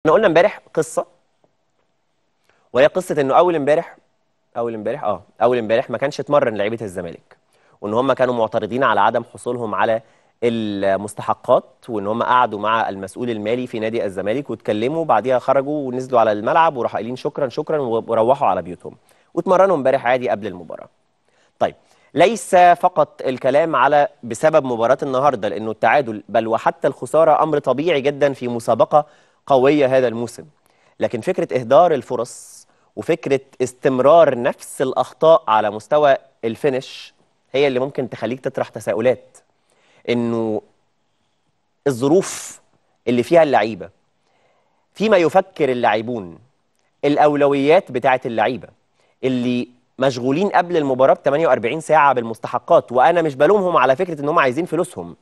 احنا قلنا امبارح قصه وهي قصه انه اول امبارح اول امبارح اه اول امبارح ما كانش اتمرن لعيبه الزمالك وان هم كانوا معترضين على عدم حصولهم على المستحقات وان هم قعدوا مع المسؤول المالي في نادي الزمالك واتكلموا بعديها خرجوا ونزلوا على الملعب وراحوا قايلين شكرا شكرا وروحوا على بيوتهم واتمرنوا امبارح عادي قبل المباراه طيب ليس فقط الكلام على بسبب مباراه النهارده لانه التعادل بل وحتى الخساره امر طبيعي جدا في مسابقه قوية هذا الموسم لكن فكرة إهدار الفرص وفكرة استمرار نفس الأخطاء على مستوى الفينش هي اللي ممكن تخليك تطرح تساؤلات إنه الظروف اللي فيها اللعيبة فيما يفكر اللاعبون الأولويات بتاعة اللعيبة اللي مشغولين قبل المباراة ب 48 ساعة بالمستحقات وأنا مش بلومهم على فكرة إن هم عايزين فلوسهم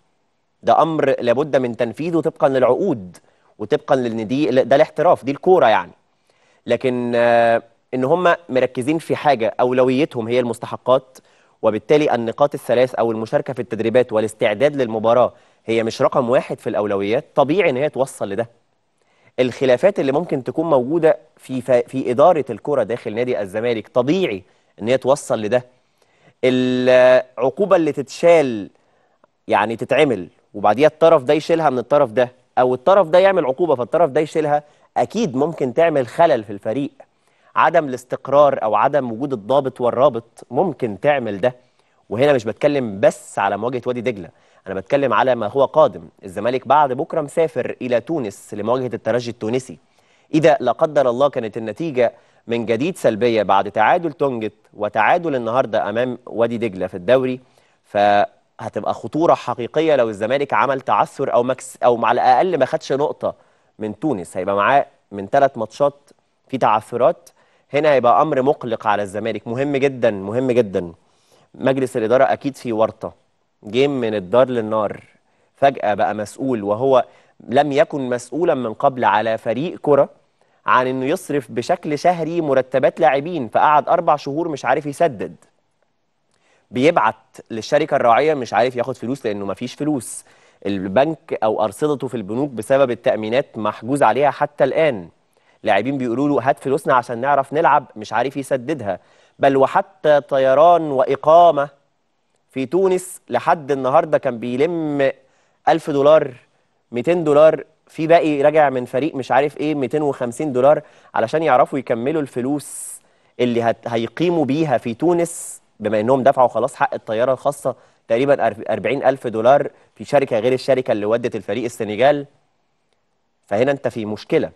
ده أمر لابد من تنفيذه طبقا للعقود وطبقا لان دي ده الاحتراف دي الكوره يعني لكن آه، ان هم مركزين في حاجه اولويتهم هي المستحقات وبالتالي النقاط الثلاث او المشاركه في التدريبات والاستعداد للمباراه هي مش رقم واحد في الاولويات طبيعي ان هي توصل لده الخلافات اللي ممكن تكون موجوده في في اداره الكره داخل نادي الزمالك طبيعي ان هي توصل لده العقوبه اللي تتشال يعني تتعمل وبعديها الطرف ده يشيلها من الطرف ده او الطرف ده يعمل عقوبه فالطرف ده يشيلها اكيد ممكن تعمل خلل في الفريق عدم الاستقرار او عدم وجود الضابط والرابط ممكن تعمل ده وهنا مش بتكلم بس على مواجهه وادي دجله انا بتكلم على ما هو قادم الزمالك بعد بكره مسافر الى تونس لمواجهه الترجي التونسي اذا لا قدر الله كانت النتيجه من جديد سلبيه بعد تعادل تونجت وتعادل النهارده امام وادي دجله في الدوري ف هتبقى خطوره حقيقيه لو الزمالك عمل تعثر او مكس او على الاقل ما خدش نقطه من تونس هيبقى معاه من ثلاث ماتشات في تعثرات هنا هيبقى امر مقلق على الزمالك مهم جدا مهم جدا مجلس الاداره اكيد في ورطه جيم من الدار للنار فجاه بقى مسؤول وهو لم يكن مسؤولا من قبل على فريق كره عن انه يصرف بشكل شهري مرتبات لاعبين فقعد اربع شهور مش عارف يسدد بيبعت للشركه الراعيه مش عارف ياخد فلوس لانه ما فيش فلوس البنك او ارصدته في البنوك بسبب التامينات محجوز عليها حتى الان لاعبين بيقولوا له هات فلوسنا عشان نعرف نلعب مش عارف يسددها بل وحتى طيران واقامه في تونس لحد النهارده كان بيلم 1000 دولار 200 دولار في باقي راجع من فريق مش عارف ايه 250 دولار علشان يعرفوا يكملوا الفلوس اللي هيقيموا بيها في تونس بما انهم دفعوا خلاص حق الطياره الخاصه تقريبا 40 الف دولار في شركه غير الشركه اللي ودت الفريق السنغال فهنا انت في مشكله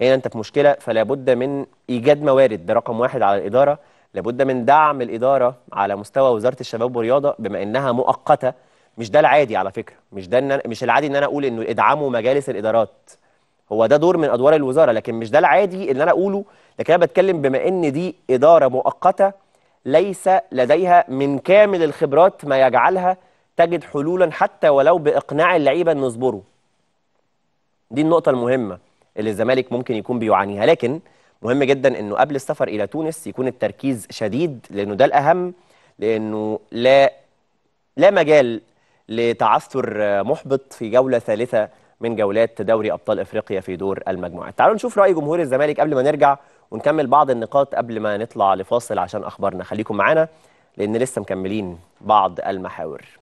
هنا انت في مشكله فلا بد من ايجاد موارد ده رقم واحد على الاداره لابد من دعم الاداره على مستوى وزاره الشباب والرياضه بما انها مؤقته مش ده العادي على فكره مش ده إن مش العادي ان انا اقول انه ادعموا مجالس الادارات هو ده دور من ادوار الوزاره لكن مش ده العادي اللي انا اقوله لكن انا بتكلم بما ان دي اداره مؤقته ليس لديها من كامل الخبرات ما يجعلها تجد حلولا حتى ولو باقناع اللعيبه ان يصبروا. دي النقطه المهمه اللي الزمالك ممكن يكون بيعانيها لكن مهم جدا انه قبل السفر الى تونس يكون التركيز شديد لانه ده الاهم لانه لا لا مجال لتعثر محبط في جوله ثالثه من جولات دوري ابطال افريقيا في دور المجموعات. تعالوا نشوف راي جمهور الزمالك قبل ما نرجع ونكمل بعض النقاط قبل ما نطلع لفاصل عشان أخبارنا خليكم معانا لأن لسه مكملين بعض المحاور